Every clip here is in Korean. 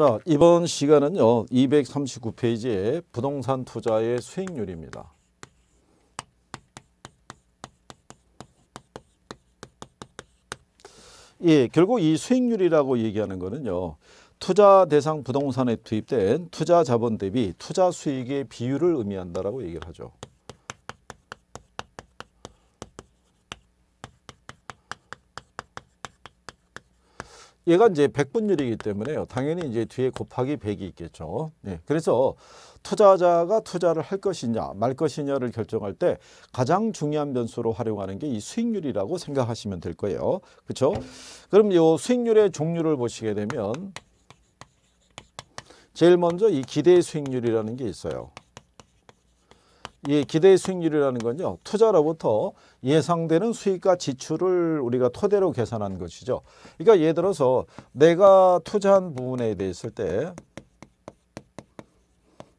자, 이번 시간은요. 239페이지에 부동산 투자의 수익률입니다. 예, 결국 이 수익률이라고 얘기하는 거는요. 투자 대상 부동산에 투입된 투자 자본 대비 투자 수익의 비율을 의미한다라고 얘기를 하죠. 얘가 이제 백분율이기 때문에요. 당연히 이제 뒤에 곱하기 1 0 0이 있겠죠. 네. 그래서 투자자가 투자를 할 것이냐 말 것이냐를 결정할 때 가장 중요한 변수로 활용하는 게 이 수익률이라고 생각하시면 될 거예요. 그렇죠? 그럼 이 수익률의 종류를 보시게 되면 제일 먼저 이 기대 수익률이라는 게 있어요. 이 기대 수익률이라는 건요. 투자로부터 예상되는 수익과 지출을 우리가 토대로 계산한 것이죠. 그러니까 예를 들어서 내가 투자한 부분에 대해서 때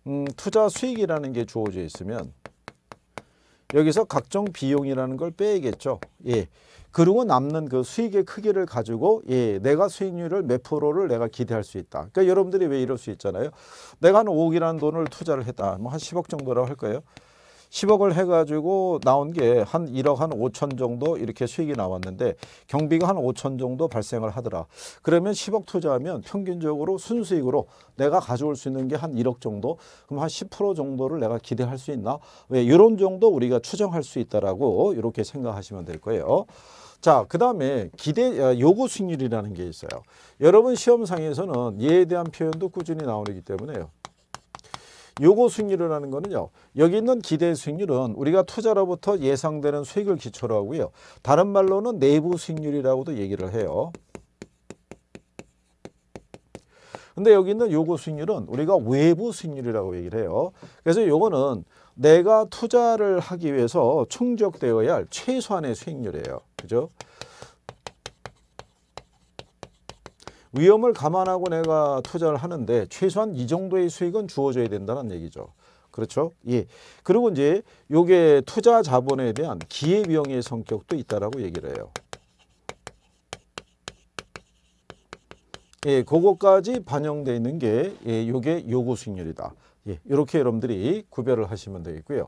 음, 투자 수익이라는 게 주어져 있으면 여기서 각종 비용이라는 걸 빼야겠죠. 예. 그리고 남는 그 수익의 크기를 가지고 예, 내가 수익률을 몇 프로를 내가 기대할 수 있다. 그러니까 여러분들이 왜 이럴 수 있잖아요. 내가 한 5억이라는 돈을 투자를 했다. 뭐한 10억 정도라고 할 거예요. 10억을 해가지고 나온 게 한 1억 한 5천 정도 이렇게 수익이 나왔는데 경비가 한 5천 정도 발생을 하더라. 그러면 10억 투자하면 평균적으로 순수익으로 내가 가져올 수 있는 게 한 1억 정도 그럼 한 10% 정도를 내가 기대할 수 있나? 왜 이런 정도 우리가 추정할 수 있다라고 이렇게 생각하시면 될 거예요. 자, 그 다음에 기대, 아, 요구 수익률이라는 게 있어요. 여러분 시험상에서는 얘에 대한 표현도 꾸준히 나오기 때문에요. 요거 수익률이라는 거는요. 여기 있는 기대 수익률은 우리가 투자로부터 예상되는 수익을 기초로 하고요. 다른 말로는 내부 수익률이라고도 얘기를 해요. 근데 여기 있는 요거 수익률은 우리가 외부 수익률이라고 얘기를 해요. 그래서 요거는 내가 투자를 하기 위해서 충족되어야 할 최소한의 수익률이에요. 그죠? 위험을 감안하고 내가 투자를 하는데 최소한 이 정도의 수익은 주어져야 된다는 얘기죠. 그렇죠? 예. 그리고 이제 요게 투자 자본에 대한 기회 비용의 성격도 있다라고 얘기를 해요. 예, 그거까지 반영되어 있는 게 예, 요게 요구 수익률이다. 예, 이렇게 여러분들이 구별을 하시면 되겠고요.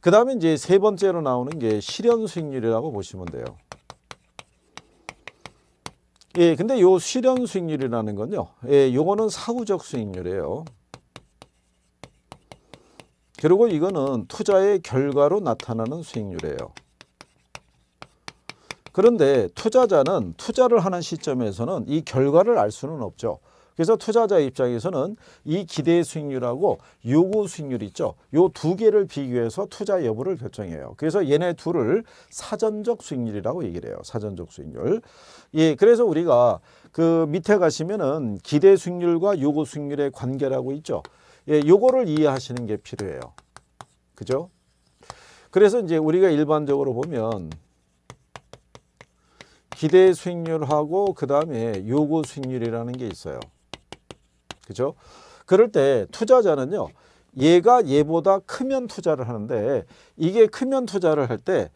그 다음에 이제 세 번째로 나오는 게 실현 수익률이라고 보시면 돼요. 예, 근데 요 실현 수익률이라는 건요. 예, 요거는 사후적 수익률이에요. 그리고 이거는 투자의 결과로 나타나는 수익률이에요. 그런데 투자자는 투자를 하는 시점에서는 이 결과를 알 수는 없죠. 그래서 투자자 입장에서는 이 기대 수익률하고 요구 수익률 있죠. 요 두 개를 비교해서 투자 여부를 결정해요. 그래서 얘네 둘을 사전적 수익률이라고 얘기를 해요. 사전적 수익률. 예, 그래서 우리가 그 밑에 가시면은 기대 수익률과 요구 수익률의 관계라고 있죠. 예, 요거를 이해하시는 게 필요해요. 그죠? 그래서 이제 우리가 일반적으로 보면 기대 수익률하고 그 다음에 요구 수익률이라는 게 있어요. 그죠? 그럴 때 투자자는요. 얘가 얘보다 크면 투자를 하는데 이게 크면 투자를 할 때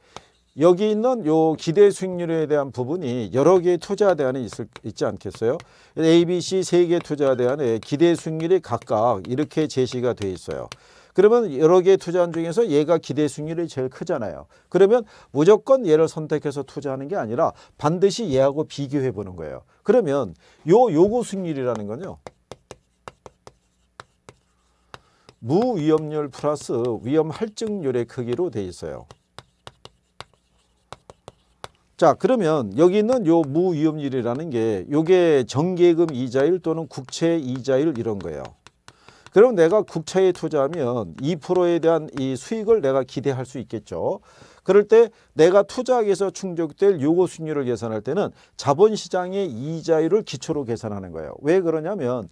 여기 있는 요 기대 수익률에 대한 부분이 여러 개의 투자 대안이 있을, 있지 않겠어요? A, B, C 세개 투자 대안에 기대 수익률이 각각 이렇게 제시가 돼 있어요. 그러면 여러 개의 투자한 중에서 얘가 기대 수익률이 제일 크잖아요. 그러면 무조건 얘를 선택해서 투자하는 게 아니라 반드시 얘하고 비교해 보는 거예요. 그러면 요 요구 수익률이라는 건요. 무위험률 플러스 위험 할증률의 크기로 되어 있어요. 자 그러면 여기 있는 요 무위험률이라는 게 요게 정계금 이자율 또는 국채 이자율 이런 거예요. 그럼 내가 국채에 투자하면 2%에 대한 이 수익을 내가 기대할 수 있겠죠. 그럴 때 내가 투자하기에서 충족될 요구 수익률을 계산할 때는 자본시장의 이자율을 기초로 계산하는 거예요. 왜 그러냐면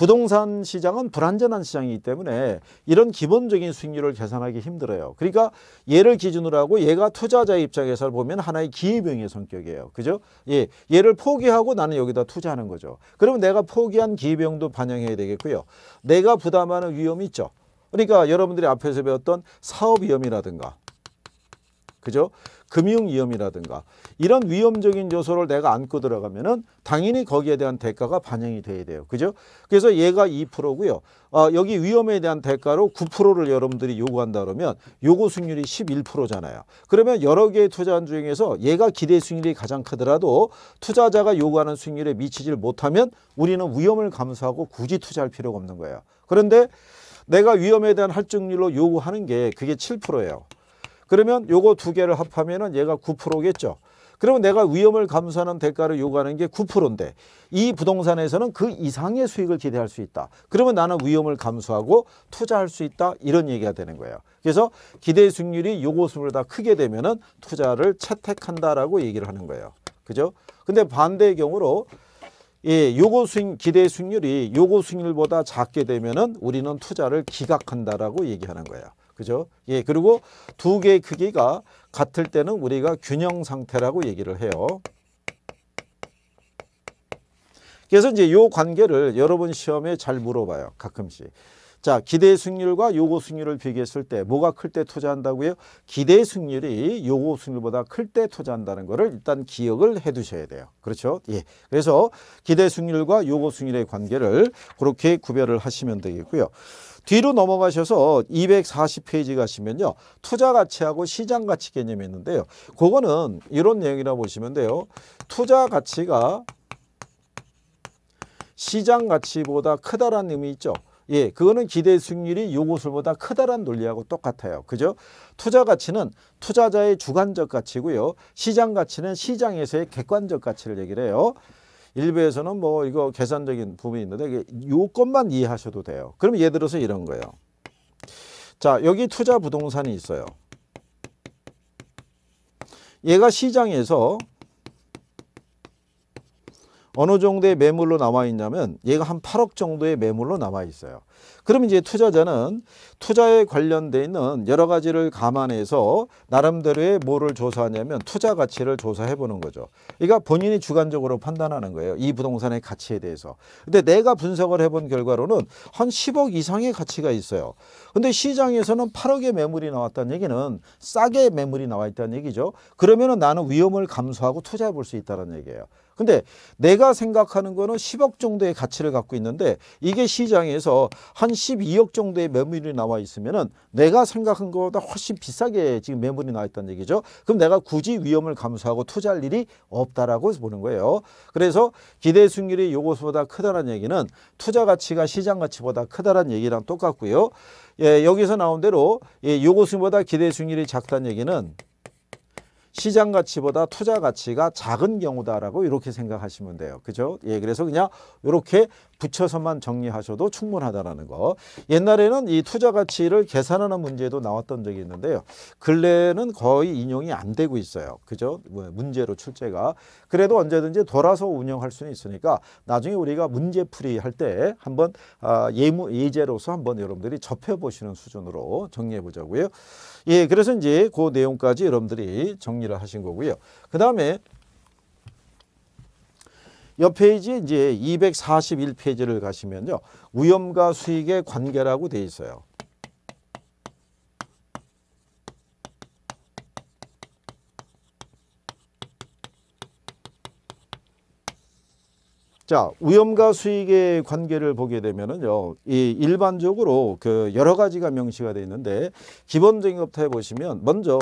부동산 시장은 불안전한 시장이기 때문에 이런 기본적인 수익률을 계산하기 힘들어요. 그러니까 얘를 기준으로 하고 얘가 투자자 입장에서 보면 하나의 기회병의 성격이에요. 그죠? 예, 얘를 포기하고 나는 여기다 투자하는 거죠. 그러면 내가 포기한 기회병도 반영해야 되겠고요. 내가 부담하는 위험이 있죠. 그러니까 여러분들이 앞에서 배웠던 사업 위험이라든가 그죠? 금융 위험이라든가 이런 위험적인 요소를 내가 안고 들어가면은 당연히 거기에 대한 대가가 반영이 돼야 돼요. 그죠? 그래서 얘가 2%고요. 어, 여기 위험에 대한 대가로 9%를 여러분들이 요구한다 그러면 요거 수익률이 11%잖아요. 그러면 여러 개의 투자한 중에서 얘가 기대 수익률이 가장 크더라도 투자자가 요구하는 수익률에 미치질 못하면 우리는 위험을 감수하고 굳이 투자할 필요가 없는 거예요. 그런데 내가 위험에 대한 할증률로 요구하는 게 그게 7%예요. 그러면 요거 두 개를 합하면은 얘가 9%겠죠. 그러면 내가 위험을 감수하는 대가를 요구하는 게 9%인데 이 부동산에서는 그 이상의 수익을 기대할 수 있다. 그러면 나는 위험을 감수하고 투자할 수 있다. 이런 얘기가 되는 거예요. 그래서 기대 수익률이 요것으로 다 크게 되면은 투자를 채택한다라고 얘기를 하는 거예요. 그죠? 근데 반대의 경우로 예, 요거 수익 기대 수익률이 요거 수익률보다 작게 되면은 우리는 투자를 기각한다라고 얘기하는 거예요. 그죠? 예, 그리고 두 개의 크기가 같을 때는 우리가 균형 상태라고 얘기를 해요. 그래서 이제 요 관계를 여러분 시험에 잘 물어봐요. 가끔씩. 자, 기대 승률과 요구 승률을 비교했을 때 뭐가 클 때 투자한다고요? 기대 승률이 요구 승률보다 클 때 투자한다는 거를 일단 기억을 해 두셔야 돼요. 그렇죠? 예. 그래서 기대 승률과 요구 승률의 관계를 그렇게 구별을 하시면 되겠고요. 뒤로 넘어가셔서 240페이지 가시면요. 투자 가치하고 시장 가치 개념이 있는데요. 그거는 이런 내용이라 고 보시면 돼요. 투자 가치가 시장 가치보다 크다라는 의미 있죠. 예, 그거는 기대 수익률이 요구술보다 크다란 논리하고 똑같아요. 그죠? 투자 가치는 투자자의 주관적 가치고요. 시장 가치는 시장에서의 객관적 가치를 얘기를 해요. 일베에서는 뭐 이거 계산적인 부분이 있는데 이게 요것만 이해하셔도 돼요. 그럼 예를 들어서 이런 거예요. 자 여기 투자 부동산이 있어요. 얘가 시장에서 어느 정도의 매물로 남아 있냐면 얘가 한 8억 정도의 매물로 남아 있어요. 그럼 이제 투자자는 투자에 관련돼 있는 여러 가지를 감안해서 나름대로의 뭐를 조사하냐면 투자 가치를 조사해 보는 거죠. 그러니까 본인이 주관적으로 판단하는 거예요. 이 부동산의 가치에 대해서. 근데 내가 분석을 해본 결과로는 한 10억 이상의 가치가 있어요. 근데 시장에서는 8억의 매물이 나왔다는 얘기는 싸게 매물이 나와 있다는 얘기죠. 그러면 나는 위험을 감수하고 투자해 볼 수 있다는 얘기예요. 근데 내가 생각하는 거는 10억 정도의 가치를 갖고 있는데 이게 시장에서 한 12억 정도의 매물이 나와 있으면 은 내가 생각한 것보다 훨씬 비싸게 지금 매물이 나와 있다는 얘기죠. 그럼 내가 굳이 위험을 감수하고 투자할 일이 없다라고 보는 거예요. 그래서 기대 수익률이 요것보다 크다는 얘기는 투자 가치가 시장 가치보다 크다는 얘기랑 똑같고요. 예, 여기서 나온 대로 이 예, 요것보다 기대 수익률이 작다는 얘기는 시장 가치보다 투자 가치가 작은 경우다라고 이렇게 생각하시면 돼요. 그죠? 예, 그래서 그냥 이렇게 붙여서만 정리하셔도 충분하다라는 거. 옛날에는 이 투자 가치를 계산하는 문제도 나왔던 적이 있는데요. 근래는 거의 인용이 안 되고 있어요. 그죠? 뭐 문제로 출제가. 그래도 언제든지 돌아서 운영할 수는 있으니까 나중에 우리가 문제풀이 할 때 한번 아, 예무 예제로서 한번 여러분들이 접해 보시는 수준으로 정리해 보자고요. 예, 그래서 이제 그 내용까지 여러분들이 정리를 하신 거고요. 그 다음에 옆 페이지 이제 241페이지를 가시면요. 위험과 수익의 관계라고 돼 있어요. 자, 위험과 수익의 관계를 보게 되면은요, 이 일반적으로 그 여러 가지가 명시가 되어 있는데, 기본적인것부터 해보시면, 먼저,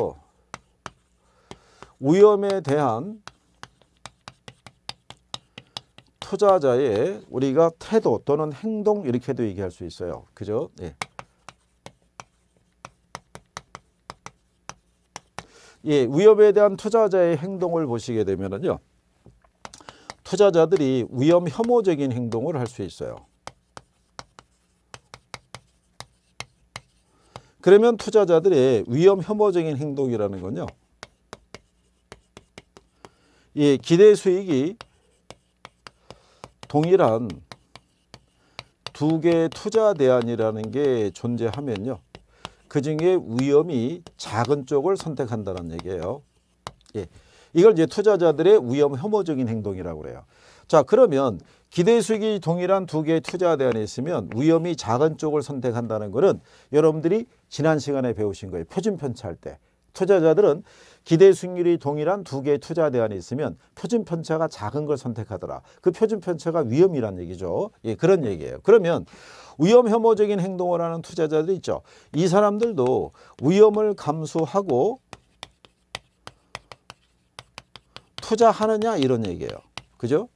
위험에 대한 투자자의 우리가 태도 또는 행동 이렇게도 얘기할 수 있어요. 그죠? 네. 예. 예, 위험에 대한 투자자의 행동을 보시게 되면은요. 투자자들이 위험 혐오적인 행동을 할 수 있어요. 그러면 투자자들의 위험 혐오적인 행동이라는 건요. 예, 기대 수익이 동일한 두 개의 투자 대안이라는 게 존재하면요. 그 중에 위험이 작은 쪽을 선택한다는 얘기예요. 예. 이걸 이제 투자자들의 위험 혐오적인 행동이라고 그래요. 자 그러면 기대 수익이 동일한 두 개의 투자 대안이 있으면 위험이 작은 쪽을 선택한다는 것은 여러분들이 지난 시간에 배우신 거예요. 표준 편차할 때. 투자자들은 기대 수익률이 동일한 두 개의 투자 대안이 있으면 표준 편차가 작은 걸 선택하더라. 그 표준 편차가 위험이란 얘기죠. 예, 그런 얘기예요. 그러면 위험 혐오적인 행동을 하는 투자자들이 있죠. 이 사람들도 위험을 감수하고 투자하느냐 이런 얘기예요. 그죠?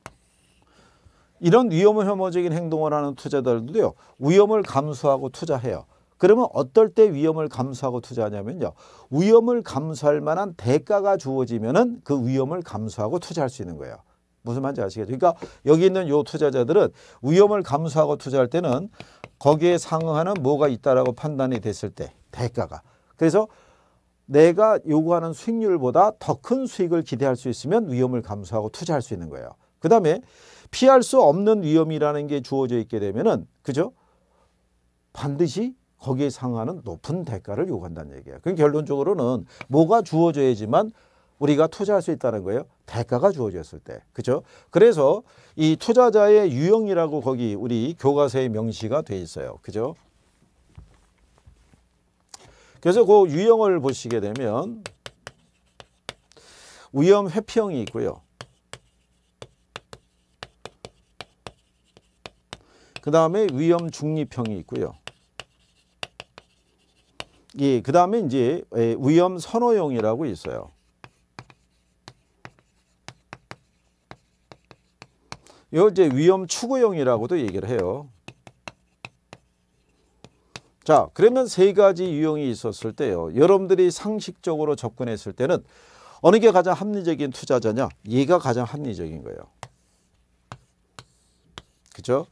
이런 위험을 혐오적인 행동을 하는 투자자들도요. 위험을 감수하고 투자해요. 그러면 어떨 때 위험을 감수하고 투자하냐면요. 위험을 감수할 만한 대가가 주어지면은 그 위험을 감수하고 투자할 수 있는 거예요. 무슨 말인지 아시겠죠? 그러니까 여기 있는 요 투자자들은 위험을 감수하고 투자할 때는 거기에 상응하는 뭐가 있다라 판단이 됐을 때 대가가. 그래서 내가 요구하는 수익률보다 더 큰 수익을 기대할 수 있으면 위험을 감수하고 투자할 수 있는 거예요. 그 다음에 피할 수 없는 위험이라는 게 주어져 있게 되면은 그죠? 반드시 거기에 상하는 높은 대가를 요구한다는 얘기예요. 그럼 결론적으로는 뭐가 주어져야지만 우리가 투자할 수 있다는 거예요. 대가가 주어졌을 때. 그죠? 그래서 이 투자자의 유형이라고 거기 우리 교과서의 명시가 돼 있어요. 그죠? 그래서 그 유형을 보시게 되면 위험 회피형이 있고요. 그 다음에 위험 중립형이 있고요. 예, 그 다음에 이제 위험 선호형이라고 있어요. 요 이제 위험 추구형이라고도 얘기를 해요. 자 그러면 세 가지 유형이 있었을 때요. 여러분들이 상식적으로 접근했을 때는 어느 게 가장 합리적인 투자자냐. 얘가 가장 합리적인 거예요. 그죠?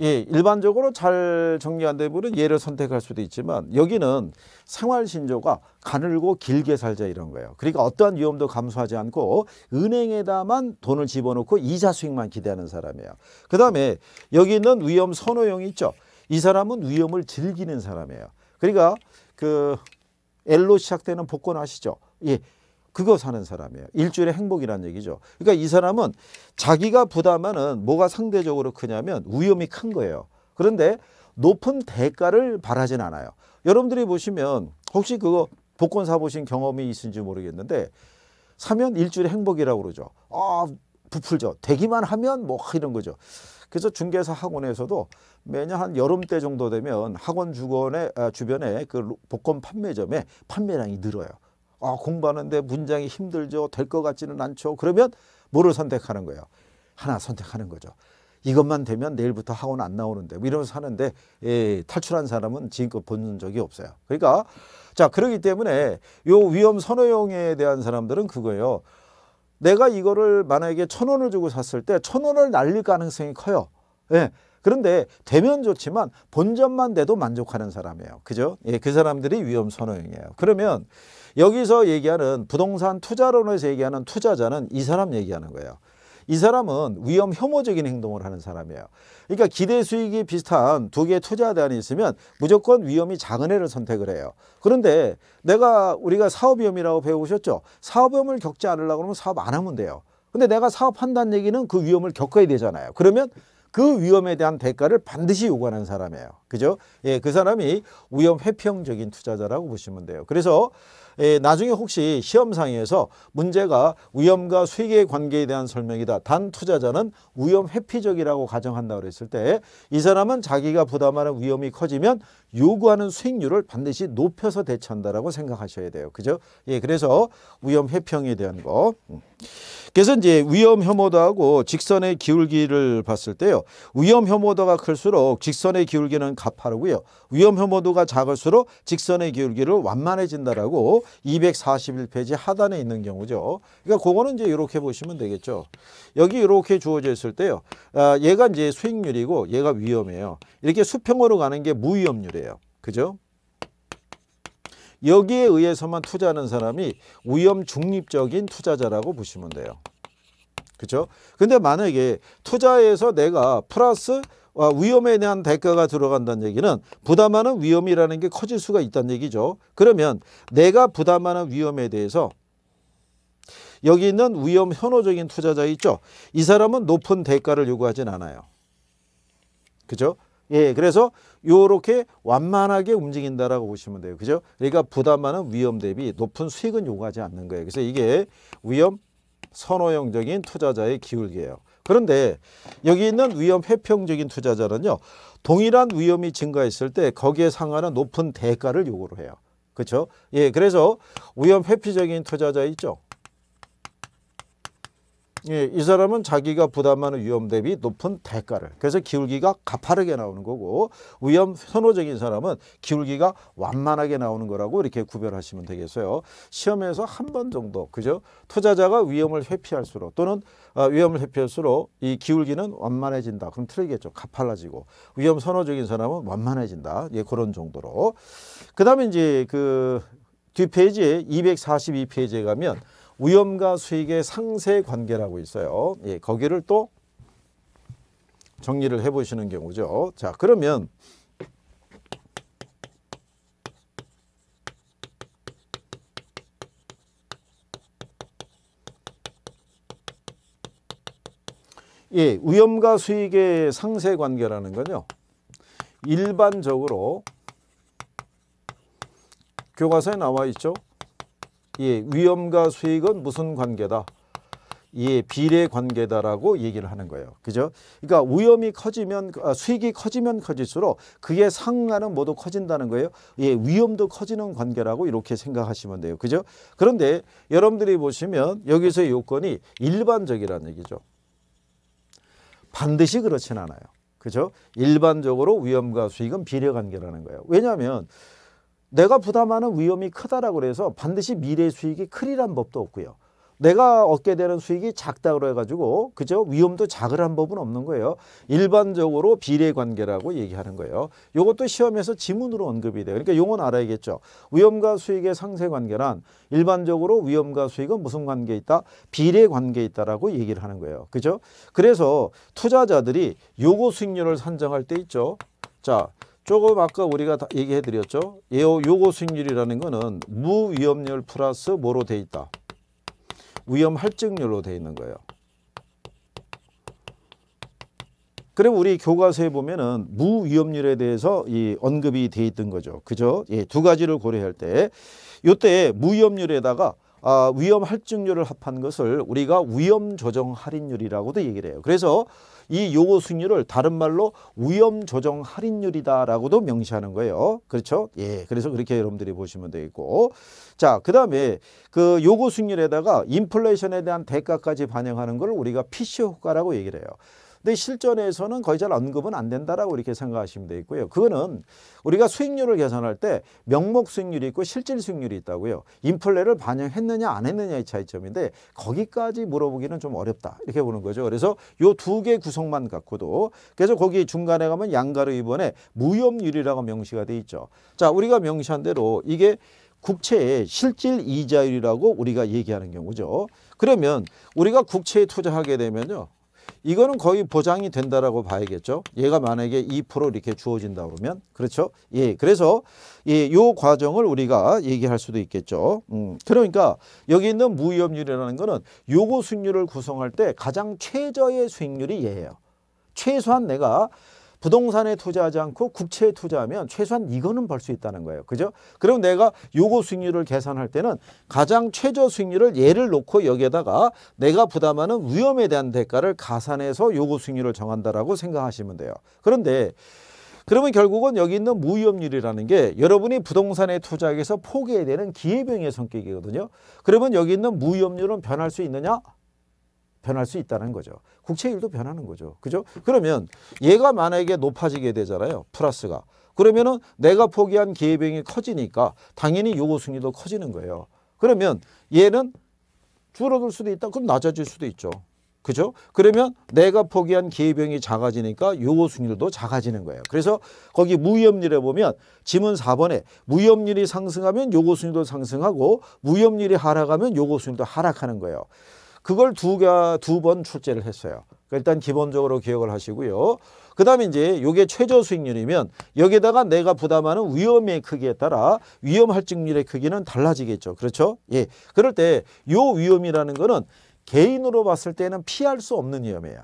예, 일반적으로 잘 정리 한 대부분은 얘를 선택할 수도 있지만 여기는 생활신조가 가늘고 길게 살자 이런 거예요. 그러니까 어떠한 위험도 감수하지 않고 은행에다만 돈을 집어넣고 이자 수익만 기대하는 사람이에요. 그 다음에 여기 있는 위험 선호형이 있죠. 이 사람은 위험을 즐기는 사람이에요. 그러니까 그 L로 시작되는 복권 아시죠? 예. 그거 사는 사람이에요. 일주일의 행복이란 얘기죠. 그러니까 이 사람은 자기가 부담하는 뭐가 상대적으로 크냐면 위험이 큰 거예요. 그런데 높은 대가를 바라진 않아요. 여러분들이 보시면 혹시 그거 복권 사보신 경험이 있을지 모르겠는데 사면 일주일의 행복이라고 그러죠. 아 부풀죠. 되기만 하면 뭐 이런 거죠. 그래서 중개사 학원에서도 매년 한 여름 때 정도 되면 학원 주변에 아, 주변에 그 복권 판매점에 판매량이 늘어요. 아 공부하는데 문장이 힘들죠. 될 것 같지는 않죠. 그러면 뭐를 선택하는 거예요? 하나 선택하는 거죠. 이것만 되면 내일부터 학원 안 나오는데 뭐 이러면서 하는데 예, 탈출한 사람은 지금껏 본 적이 없어요. 그러니까 자 그러기 때문에 요 위험 선호용에 대한 사람들은 그거예요. 내가 이거를 만약에 천 원을 주고 샀을 때 천 원을 날릴 가능성이 커요. 예. 그런데 되면 좋지만 본전만 돼도 만족하는 사람이에요. 그죠? 예, 그 사람들이 위험 선호형이에요. 그러면 여기서 얘기하는 부동산 투자론에서 얘기하는 투자자는 이 사람 얘기하는 거예요. 이 사람은 위험 혐오적인 행동을 하는 사람이에요. 그러니까 기대 수익이 비슷한 두 개의 투자 대안이 있으면 무조건 위험이 작은 애를 선택을 해요. 그런데 내가 우리가 사업 위험이라고 배우셨죠. 사업 위험을 겪지 않으려고 그러면 사업 안 하면 돼요. 근데 내가 사업한다는 얘기는 그 위험을 겪어야 되잖아요. 그러면 그 위험에 대한 대가를 반드시 요구하는 사람이에요. 그죠? 예, 그 사람이 위험 회피형적인 투자자라고 보시면 돼요. 그래서 예, 나중에 혹시 시험상에서 문제가 위험과 수익의 관계에 대한 설명이다. 단 투자자는 위험 회피적이라고 가정한다고 그랬을 때 이 사람은 자기가 부담하는 위험이 커지면 요구하는 수익률을 반드시 높여서 대처한다라고 생각하셔야 돼요. 그죠? 예, 그래서 위험 회피형에 대한 거. 음. 그래서 이제 위험 혐오도하고 직선의 기울기를 봤을 때요. 위험 혐오도가 클수록 직선의 기울기는 가파르고요. 위험 혐오도가 작을수록 직선의 기울기를 완만해진다라고 241페이지 하단에 있는 경우죠. 그러니까 그거는 이제 이렇게 보시면 되겠죠. 여기 이렇게 주어져 있을 때요. 아, 얘가 이제 수익률이고 얘가 위험해요 이렇게 수평으로 가는 게 무위험률이에요. 그죠? 여기에 의해서만 투자하는 사람이 위험 중립적인 투자자라고 보시면 돼요. 그렇죠? 근데 만약에 투자에서 내가 플러스 어, 위험에 대한 대가가 들어간다는 얘기는 부담하는 위험이라는 게 커질 수가 있다는 얘기죠. 그러면 내가 부담하는 위험에 대해서 여기 있는 위험 현호적인 투자자 있죠. 이 사람은 높은 대가를 요구하진 않아요. 그죠? 예, 그래서 요렇게 완만하게 움직인다라고 보시면 돼요. 그죠? 그러니까 부담하는 위험 대비 높은 수익은 요구하지 않는 거예요. 그래서 이게 위험 선호형적인 투자자의 기울기예요. 그런데 여기 있는 위험 회평적인 투자자는요. 동일한 위험이 증가했을 때 거기에 상하는 높은 대가를 요구를 해요. 그렇죠? 예, 그래서 위험 회피적인 투자자 있죠. 예, 이 사람은 자기가 부담하는 위험 대비 높은 대가를 그래서 기울기가 가파르게 나오는 거고 위험 선호적인 사람은 기울기가 완만하게 나오는 거라고 이렇게 구별하시면 되겠어요. 시험에서 한 번 정도 그죠? 투자자가 위험을 회피할수록 또는 아, 위험을 회피할수록 이 기울기는 완만해진다. 그럼 틀리겠죠. 가팔라지고 위험 선호적인 사람은 완만해진다. 예, 그런 정도로. 그다음에 이제 그 뒷페이지 에 242페이지에 가면 위험과 수익의 상세 관계라고 있어요. 예, 거기를 또 정리를 해보시는 경우죠. 자, 그러면 예, 위험과 수익의 상세 관계라는 건요. 일반적으로 교과서에 나와 있죠. 예, 위험과 수익은 무슨 관계다? 예, 비례 관계다라고 얘기를 하는 거예요. 그죠? 그러니까 위험이 커지면 아, 수익이 커지면 커질수록 그에 상응하는 모두 커진다는 거예요. 예, 위험도 커지는 관계라고 이렇게 생각하시면 돼요. 그죠? 그런데 여러분들이 보시면 여기서의 요건이 일반적이라는 얘기죠. 반드시 그렇진 않아요. 그죠? 일반적으로 위험과 수익은 비례 관계라는 거예요. 왜냐하면 내가 부담하는 위험이 크다라고 해서 반드시 미래 수익이 크리란 법도 없고요. 내가 얻게 되는 수익이 작다 고해 가지고 그저 위험도 작으란 법은 없는 거예요. 일반적으로 비례 관계라고 얘기하는 거예요. 이것도 시험에서 지문으로 언급이 돼요. 그러니까 용어는 알아야겠죠. 위험과 수익의 상세 관계란 일반적으로 위험과 수익은 무슨 관계에 있다? 비례 관계에 있다라고 얘기를 하는 거예요. 그죠? 그래서 투자자들이 요구 수익률을 산정할 때 있죠. 자, 조금 아까 우리가 얘기해 드렸죠. 요거 수익률이라는 거는 무위험률 플러스 뭐로 돼 있다. 위험 할증률로 돼 있는 거예요. 그럼 우리 교과서에 보면은 무위험률에 대해서 이 언급이 돼 있던 거죠. 그죠? 예, 두 가지를 고려할 때 요때 무위험률에다가 아, 위험 할증률을 합한 것을 우리가 위험 조정 할인율이라고도 얘기를 해요. 그래서 이 요거 수익률을 다른 말로 위험 조정 할인율이다라고도 명시하는 거예요. 그렇죠? 예. 그래서 그렇게 여러분들이 보시면 되겠고. 자, 그다음에 그 요거 수익률에다가 인플레이션에 대한 대가까지 반영하는 걸 우리가 피시 효과라고 얘기를 해요. 근데 실전에서는 거의 잘 언급은 안 된다라고 이렇게 생각하시면 되겠고요. 그거는 우리가 수익률을 계산할 때 명목 수익률이 있고 실질 수익률이 있다고요. 인플레를 반영했느냐 안 했느냐의 차이점인데 거기까지 물어보기는 좀 어렵다 이렇게 보는 거죠. 그래서 요 두 개 구성만 갖고도 그래서 거기 중간에 가면 양가로 이번에 무협률이라고 명시가 돼 있죠. 자 우리가 명시한 대로 이게 국채의 실질 이자율이라고 우리가 얘기하는 경우죠. 그러면 우리가 국채에 투자하게 되면요. 이거는 거의 보장이 된다라고 봐야겠죠. 얘가 만약에 2% 이렇게 주어진다 그러면 그렇죠. 예, 그래서 예, 요 과정을 우리가 얘기할 수도 있겠죠. 음, 그러니까 여기 있는 무위험률이라는 거는 요거 수익률을 구성할 때 가장 최저의 수익률이 얘예요. 최소한 내가 부동산에 투자하지 않고 국채에 투자하면 최소한 이거는 벌 수 있다는 거예요. 그죠? 그럼 내가 요거 수익률을 계산할 때는 가장 최저 수익률을 예를 놓고 여기에다가 내가 부담하는 위험에 대한 대가를 가산해서 요거 수익률을 정한다라고 생각하시면 돼요. 그런데 그러면 결국은 여기 있는 무위험률이라는 게 여러분이 부동산에 투자해서 포기해야 되는 기회병의 성격이거든요. 그러면 여기 있는 무위험률은 변할 수 있느냐? 변할 수 있다는 거죠. 국채율도 변하는 거죠. 그죠? 그러면 얘가 만약에 높아지게 되잖아요. 플러스가. 그러면은 내가 포기한 기회비용이 커지니까 당연히 요구순위도 커지는 거예요. 그러면 얘는 줄어들 수도 있다. 그럼 낮아질 수도 있죠. 그죠? 그러면 내가 포기한 기회비용이 작아지니까 요구순위도 작아지는 거예요. 그래서 거기 무위험률에 보면 지문 4번에 무위험률이 상승하면 요구순위도 상승하고 무위험률이 하락하면 요구순위도 하락하는 거예요. 그걸 두 번 출제를 했어요. 그러니까 일단 기본적으로 기억을 하시고요. 그 다음에 이제 요게 최저 수익률이면 여기에다가 내가 부담하는 위험의 크기에 따라 위험 할증률의 크기는 달라지겠죠. 그렇죠? 예. 그럴 때 요 위험이라는 거는 개인으로 봤을 때는 피할 수 없는 위험이에요.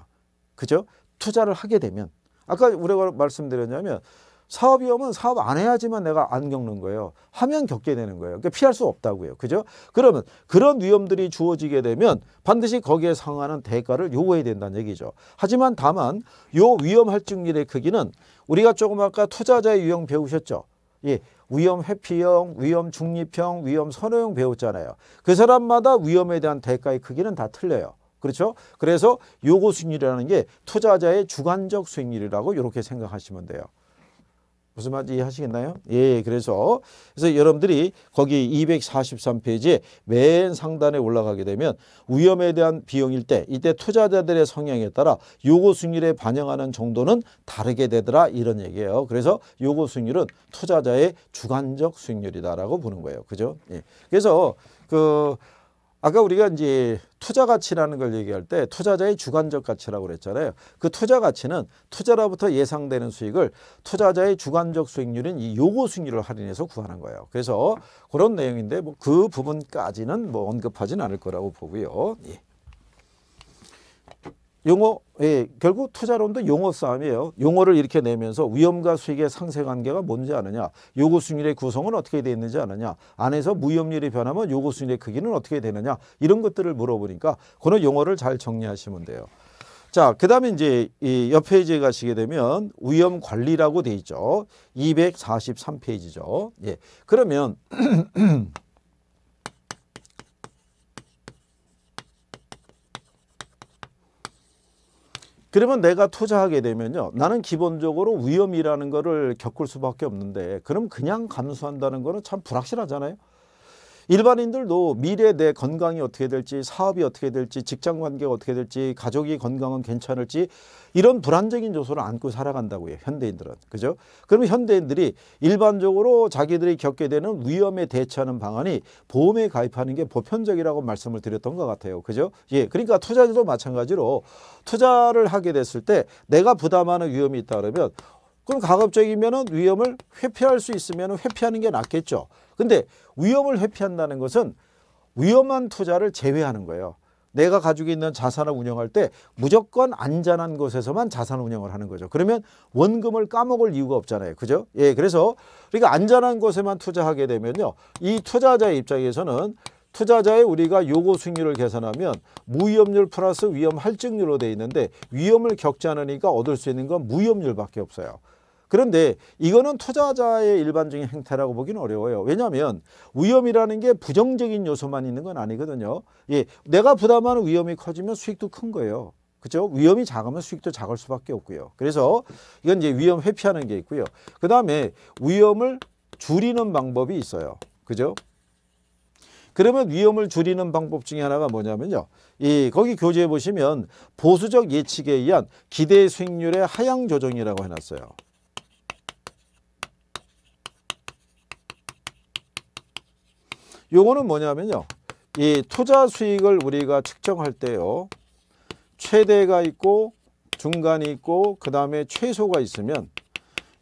그죠? 투자를 하게 되면 아까 우리가 말씀드렸냐면 사업 위험은 사업 안 해야지만 내가 안 겪는 거예요. 하면 겪게 되는 거예요. 그러니까 피할 수 없다고요. 그죠? 그러면 그런 위험들이 주어지게 되면 반드시 거기에 상응하는 대가를 요구해야 된다는 얘기죠. 하지만 다만 요 위험 할증률의 크기는 우리가 조금 아까 투자자의 유형 배우셨죠? 예. 위험 회피형, 위험 중립형, 위험 선호형 배웠잖아요. 그 사람마다 위험에 대한 대가의 크기는 다 틀려요. 그렇죠? 그래서 요구 수익률이라는 게 투자자의 주관적 수익률이라고 이렇게 생각하시면 돼요. 무슨 말인지 이해하시겠나요? 예, 예, 그래서 그래서 여러분들이 거기 243페이지에 맨 상단에 올라가게 되면 위험에 대한 비용일 때 이때 투자자들의 성향에 따라 요구 수익률에 반영하는 정도는 다르게 되더라 이런 얘기예요. 그래서 요구 수익률은 투자자의 주관적 수익률이다라고 보는 거예요. 그죠? 예. 그래서 그 아까 우리가 이제 투자 가치라는 걸 얘기할 때 투자자의 주관적 가치라고 그랬잖아요. 그 투자 가치는 투자로부터 예상되는 수익을 투자자의 주관적 수익률인 이 요구 수익률을 할인해서 구하는 거예요. 그래서 그런 내용인데 뭐그 부분까지는 뭐 언급하진 않을 거라고 보고요. 예. 용어 예, 결국 투자론도 용어 싸움이에요. 용어를 이렇게 내면서 위험과 수익의 상세관계가 뭔지 아느냐, 요구 수익률의 구성은 어떻게 되어 있는지 아느냐, 안에서 무위험률이 변하면 요구 수익률의 크기는 어떻게 되느냐 이런 것들을 물어보니까 그런 용어를 잘 정리하시면 돼요. 자, 그 다음에 이제 이 옆 페이지에 가시게 되면 위험 관리라고 돼 있죠. 243페이지죠. 예. 그러면 그러면 내가 투자하게 되면요. 나는 기본적으로 위험이라는 거를 겪을 수밖에 없는데 그럼 그냥 감수한다는 거는 참 불확실하잖아요. 일반인들도 미래 내 건강이 어떻게 될지 사업이 어떻게 될지 직장 관계가 어떻게 될지 가족이 건강은 괜찮을지 이런 불안적인 요소를 안고 살아간다고 해요. 현대인들은. 그죠? 그러면 현대인들이 일반적으로 자기들이 겪게 되는 위험에 대처하는 방안이 보험에 가입하는 게 보편적이라고 말씀을 드렸던 것 같아요. 그죠? 예. 그러니까 투자자도 마찬가지로 투자를 하게 됐을 때 내가 부담하는 위험이 있다 그러면 그럼 가급적이면 위험을 회피할 수 있으면 회피하는 게 낫겠죠. 근데 위험을 회피한다는 것은 위험한 투자를 제외하는 거예요. 내가 가지고 있는 자산을 운영할 때 무조건 안전한 곳에서만 자산 운영을 하는 거죠. 그러면 원금을 까먹을 이유가 없잖아요. 그죠? 예, 그래서 우리가 안전한 곳에만 투자하게 되면요. 이 투자자의 입장에서는 투자자의 우리가 요구 수익률을 계산하면 무위험률 플러스 위험 할증률로 돼 있는데 위험을 겪지 않으니까 얻을 수 있는 건 무위험률밖에 없어요. 그런데 이거는 투자자의 일반적인 행태라고 보기는 어려워요. 왜냐하면 위험이라는 게 부정적인 요소만 있는 건 아니거든요. 예, 내가 부담하는 위험이 커지면 수익도 큰 거예요. 그죠? 위험이 작으면 수익도 작을 수밖에 없고요. 그래서 이건 이제 위험 회피하는 게 있고요. 그 다음에 위험을 줄이는 방법이 있어요. 그죠? 그러면 위험을 줄이는 방법 중에 하나가 뭐냐면요. 이 거기 교재에 보시면 보수적 예측에 의한 기대 수익률의 하향 조정이라고 해놨어요. 요거는 뭐냐면요. 이 투자 수익을 우리가 측정할 때요. 최대가 있고 중간이 있고 그 다음에 최소가 있으면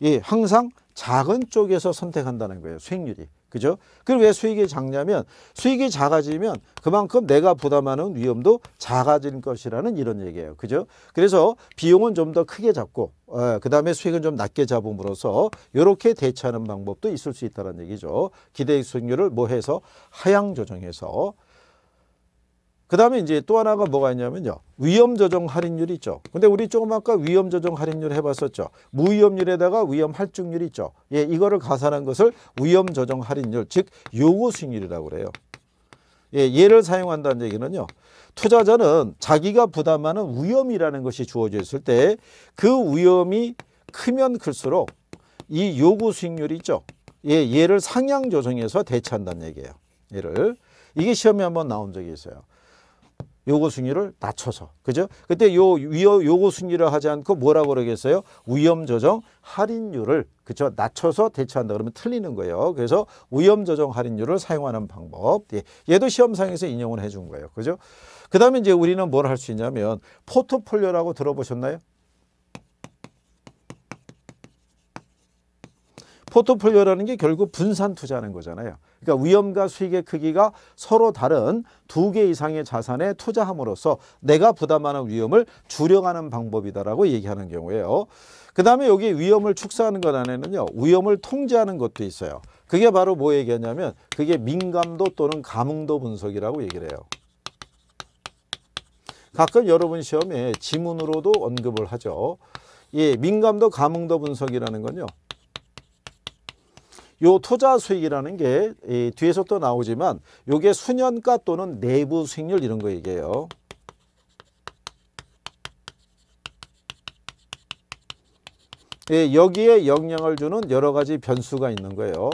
이 항상 작은 쪽에서 선택한다는 거예요. 수익률이. 그죠? 그럼 왜 수익이 작냐면 수익이 작아지면 그만큼 내가 부담하는 위험도 작아질 것이라는 이런 얘기예요. 그죠? 그래서 비용은 좀 더 크게 잡고 예, 그다음에 수익은 좀 낮게 잡음으로써 이렇게 대처하는 방법도 있을 수 있다는 얘기죠. 기대 수익률을 뭐 해서 하향 조정해서 그 다음에 이제 또 하나가 뭐가 있냐면요. 위험 조정 할인율 있죠. 근데 우리 조금 아까 위험 조정 할인율 해봤었죠. 무위험률에다가 위험 할증률 있죠. 예, 이거를 가산한 것을 위험 조정 할인율, 즉 요구 수익률이라고 그래요. 예, 얘를 사용한다는 얘기는요. 투자자는 자기가 부담하는 위험이라는 것이 주어져 있을 때 그 위험이 크면 클수록 이 요구 수익률이 있죠. 예, 얘를 상향 조정해서 대체한다는 얘기예요. 얘를. 이게 시험에 한번 나온 적이 있어요. 요거 순위를 낮춰서 그죠? 그때 요 위험 요거 순위를 하지 않고 뭐라고 그러겠어요? 위험 조정 할인율을 그죠? 낮춰서 대처한다 그러면 틀리는 거예요. 그래서 위험 조정 할인율을 사용하는 방법. 예. 얘도 시험상에서 인용을 해 준 거예요. 그죠? 그다음에 이제 우리는 뭘 할 수 있냐면 포트폴리오라고 들어보셨나요? 포트폴리오라는 게 결국 분산 투자하는 거잖아요. 그러니까 위험과 수익의 크기가 서로 다른 두 개 이상의 자산에 투자함으로써 내가 부담하는 위험을 줄여가는 방법이다라고 얘기하는 경우예요. 그 다음에 여기 위험을 축소하는 것 안에는요. 위험을 통제하는 것도 있어요. 그게 바로 뭐 얘기하냐면 그게 민감도 또는 감응도 분석이라고 얘기를 해요. 가끔 여러분 시험에 지문으로도 언급을 하죠. 예, 민감도 감응도 분석이라는 건요. 요 투자 수익이라는 게이 뒤에서 또 나오지만 요게 수년가 또는 내부 수익률 이런 거 얘기해요. 예, 여기에 영향을 주는 여러 가지 변수가 있는 거예요.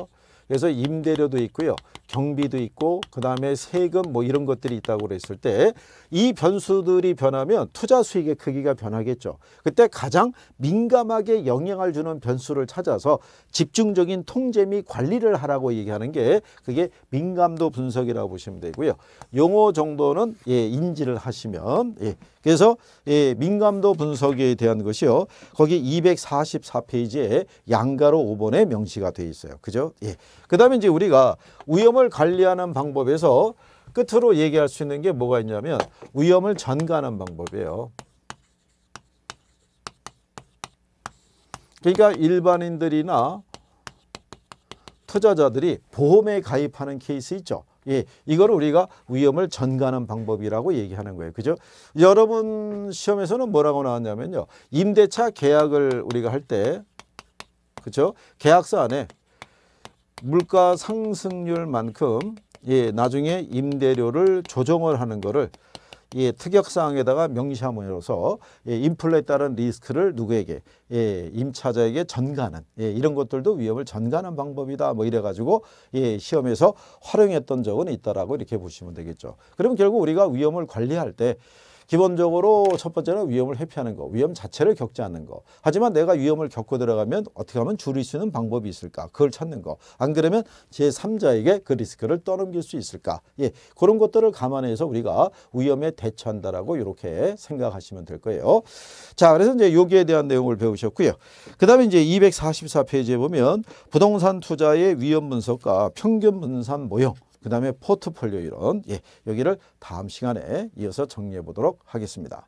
그래서 임대료도 있고요. 경비도 있고 그다음에 세금 뭐 이런 것들이 있다고 그랬을 때 이 변수들이 변하면 투자 수익의 크기가 변하겠죠. 그때 가장 민감하게 영향을 주는 변수를 찾아서 집중적인 통제 및 관리를 하라고 얘기하는 게 그게 민감도 분석이라고 보시면 되고요. 용어 정도는 예, 인지를 하시면 예. 그래서 예, 민감도 분석에 대한 것이요. 거기 244페이지에 양가로 5번에 명시가 돼 있어요. 그죠? 예. 그다음에 이제 우리가 위험을 관리하는 방법에서 끝으로 얘기할 수 있는 게 뭐가 있냐면 위험을 전가하는 방법이에요. 그러니까 일반인들이나 투자자들이 보험에 가입하는 케이스 있죠. 예, 이걸 우리가 위험을 전가하는 방법이라고 얘기하는 거예요. 그죠? 여러분 시험에서는 뭐라고 나왔냐면요. 임대차 계약을 우리가 할 때, 그죠? 계약서 안에 물가 상승률만큼 예, 나중에 임대료를 조정을 하는 거를 예, 특약사항에다가 명시함으로써 예, 인플레에 따른 리스크를 누구에게 예, 임차자에게 전가하는 예, 이런 것들도 위험을 전가하는 방법이다 뭐 이래가지고 예, 시험에서 활용했던 적은 있다라고 이렇게 보시면 되겠죠. 그럼 결국 우리가 위험을 관리할 때 기본적으로 첫 번째는 위험을 회피하는 거, 위험 자체를 겪지 않는 거. 하지만 내가 위험을 겪고 들어가면 어떻게 하면 줄일 수 있는 방법이 있을까? 그걸 찾는 거. 안 그러면 제3자에게 그 리스크를 떠넘길 수 있을까? 예, 그런 것들을 감안해서 우리가 위험에 대처한다라고 이렇게 생각하시면 될 거예요. 자, 그래서 이제 여기에 대한 내용을 배우셨고요. 그다음에 이제 244페이지에 보면 부동산 투자의 위험 분석과 평균 분산 모형 그 다음에 포트폴리오 이론 예, 여기를 다음 시간에 이어서 정리해 보도록 하겠습니다.